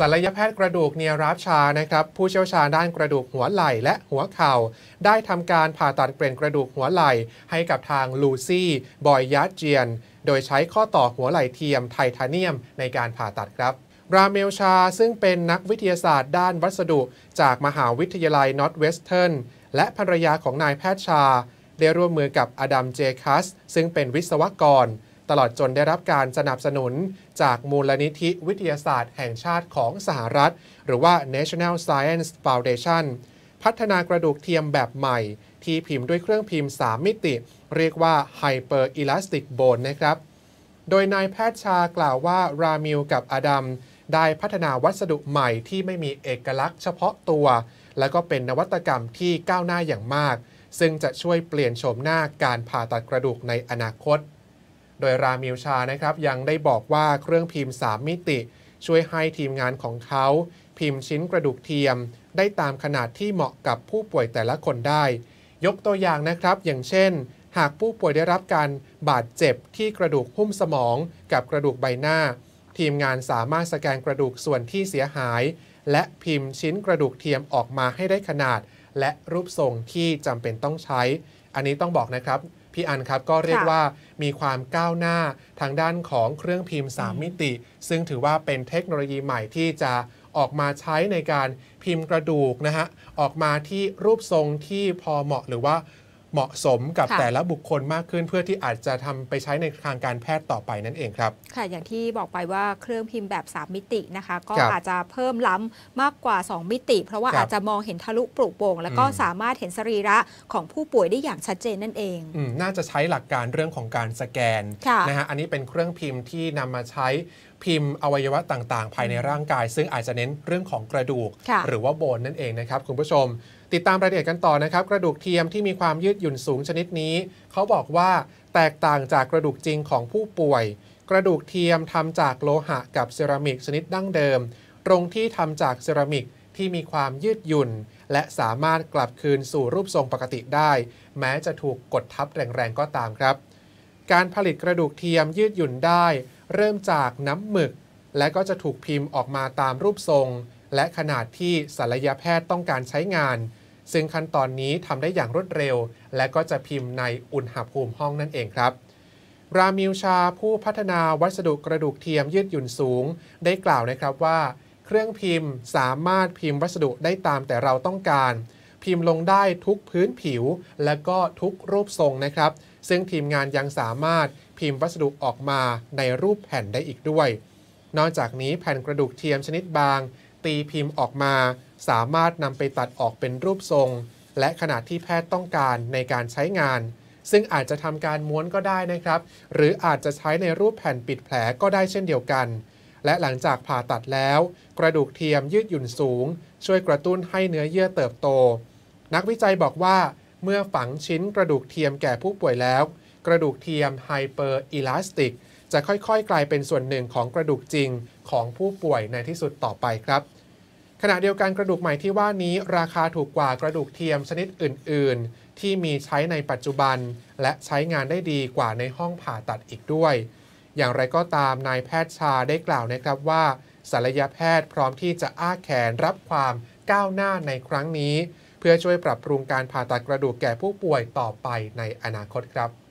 ศัลยแพทย์กระดูกเนียรับชา นะครับ ผู้เชี่ยวชาญด้านกระดูกหัวไหล่และหัวเข่า ได้ทำการผ่าตัดเปลี่ยนกระดูกหัวไหล่ ให้กับทางลูซี่ บอยยัตเจียน โดยใช้ข้อต่อหัวไหล่เทียมไทเทเนียมในการผ่าตัดครับราเมลชาซึ่งเป็นนักวิทยาศาสตร์ด้านวัสดุจากมหาวิทยาลัยนอตเวสเทิร์นและภรรยาของนายแพทย์ชา ได้ร่วมมือกับอดัม เจคัส ซึ่งเป็นวิศวกรตลอดจนได้รับการสนับสนุนจากมูลนิธิวิทยาศาสตร์แห่งชาติของสหรัฐ หรือว่า National Science Foundation พัฒนากระดูกเทียมแบบใหม่ ที่พิมพ์ด้วยเครื่องพิมพ์ 3 มิติ เรียกว่า Hyper Elastic Bone นะครับ โดยนายแพทย์ชากล่าวว่ารามิลกับอดัมได้พัฒนาวัสดุใหม่ที่ไม่มีเอกลักษณ์เฉพาะตัว และก็เป็นนวัตกรรมที่ก้าวหน้าอย่างมาก ซึ่งจะช่วยเปลี่ยนโฉมหน้าการผ่าตัดกระดูกในอนาคตโดยรามิวชา นะครับ ยังได้บอกว่า เครื่องพิมพ์ 3 มิติ ช่วยให้ทีมงานของเขา พิมพ์ชิ้นกระดูกเทียม ได้ตามขนาดที่เหมาะกับผู้ป่วยแต่ละคนได้ ยกตัวอย่างนะครับ อย่างเช่น หากผู้ป่วยได้รับการบาดเจ็บที่กระดูกหุ้มสมองกับกระดูกใบหน้า ทีมงานสามารถสแกนกระดูกส่วนที่เสียหาย และพิมพ์ชิ้นกระดูกเทียมออกมาให้ได้ขนาด และรูปทรงที่จำเป็นต้องใช้ อันนี้ต้องบอกนะครับพี่อันครับ ก็เรียกว่ามีความก้าวหน้าทางด้านของเครื่องพิมพ์ 3 มิติ ซึ่งถือว่าเป็นเทคโนโลยีใหม่ที่จะออกมาใช้ในการพิมพ์กระดูกนะฮะ ออกมาที่รูปทรงที่พอเหมาะหรือว่าเหมาะสมกับแต่ละบุคคลมากขึ้นเพื่อที่อาจจะทำไปใช้ในทางการแพทย์ต่อไปนั่นเองครับ ค่ะอย่างที่บอกไปว่าเครื่องพิมพ์แบบ 3 มิตินะคะ ก็อาจจะเพิ่มล้ำมากกว่า 2 มิติ เพราะว่าอาจจะมองเห็นทะลุปลุกโป่งแล้วก็สามารถเห็นสรีระของผู้ป่วยได้อย่างชัดเจนนั่นเองอน่าจะใช้หลักการเรื่องของการสแกนนะฮะอันนี้เป็นเครื่องพิมพ์ที่นำมาใช้พิมพ์อวัยวะต่าง ๆ ภายในร่างกาย ซึ่งอาจจะเน้นเรื่องของกระดูก หรือว่าโบนนั่นเองนะครับคุณผู้ชมติดตามรายละเอียดกันต่อนะครับ กระดูกเทียมที่มีความยืดหยุ่นสูงชนิดนี้ เขาบอกว่าแตกต่างจากกระดูกจริงของผู้ป่วย กระดูกเทียมทำจากโลหะกับเซรามิกชนิดดั้งเดิม ตรงที่ทำจากเซรามิกที่มีความยืดหยุ่น และสามารถกลับคืนสู่รูปทรงปกติได้ แม้จะถูกกดทับแรงๆก็ตามครับการผลิตกระดูกเทียมยืดหยุ่นได้ เริ่มจากน้ำหมึก และก็จะถูกพิมพ์ออกมาตามรูปทรงและขนาดที่ศัลยแพทย์ต้องการใช้งาน ซึ่งขั้นตอนนี้ทำได้อย่างรวดเร็ว และก็จะพิมพ์ในอุณหภูมิห้องนั่นเองครับ รามิวชา ผู้พัฒนาวัสดุกระดูกเทียมยืดหยุ่นสูง ได้กล่าวนะครับว่า เครื่องพิมพ์สามารถพิมพ์วัสดุได้ตามแต่เราต้องการ พิมพ์ลงได้ทุกพื้นผิว และก็ทุกรูปทรงนะครับ ซึ่งทีมงานยังสามารถพิมพ์วัสดุออกมาในรูปแผ่นได้อีกด้วย นอกจากนี้แผ่นกระดูกเทียมชนิดบางตีพิมพ์ออกมาสามารถนำไปตัดออกเป็นรูปทรง และขนาดที่แพทย์ต้องการในการใช้งาน ซึ่งอาจจะทำการม้วนก็ได้นะครับ หรืออาจจะใช้ในรูปแผ่นปิดแผลก็ได้เช่นเดียวกัน และหลังจากผ่าตัดแล้ว กระดูกเทียมยืดหยุ่นสูง ช่วยกระตุ้นให้เนื้อเยื่อเติบโต นักวิจัยบอกว่าเมื่อฝังชิ้นกระดูกเทียมแก่ผู้ป่วยแล้ว กระดูกเทียมไฮเปอร์อิลาสติกจะค่อย ๆ กลายเป็นส่วนหนึ่งของกระดูกจริงของผู้ป่วยในที่สุดต่อไปครับ ขณะเดียวกันกระดูกใหม่ที่ว่านี้ ราคาถูกกว่ากระดูกเทียมชนิดอื่นๆ ที่มีใช้ในปัจจุบัน และใช้งานได้ดีกว่าในห้องผ่าตัดอีกด้วย อย่างไรก็ตามนายแพทย์ชาได้กล่าวนะครับว่าศัลยแพทย์พร้อมที่จะอ้าแขนรับความก้าวหน้าในครั้งนี้ เพื่อช่วยปรับปรุงการผ่าตัดกระดูกแก่ผู้ป่วยต่อไปในอนาคตครับ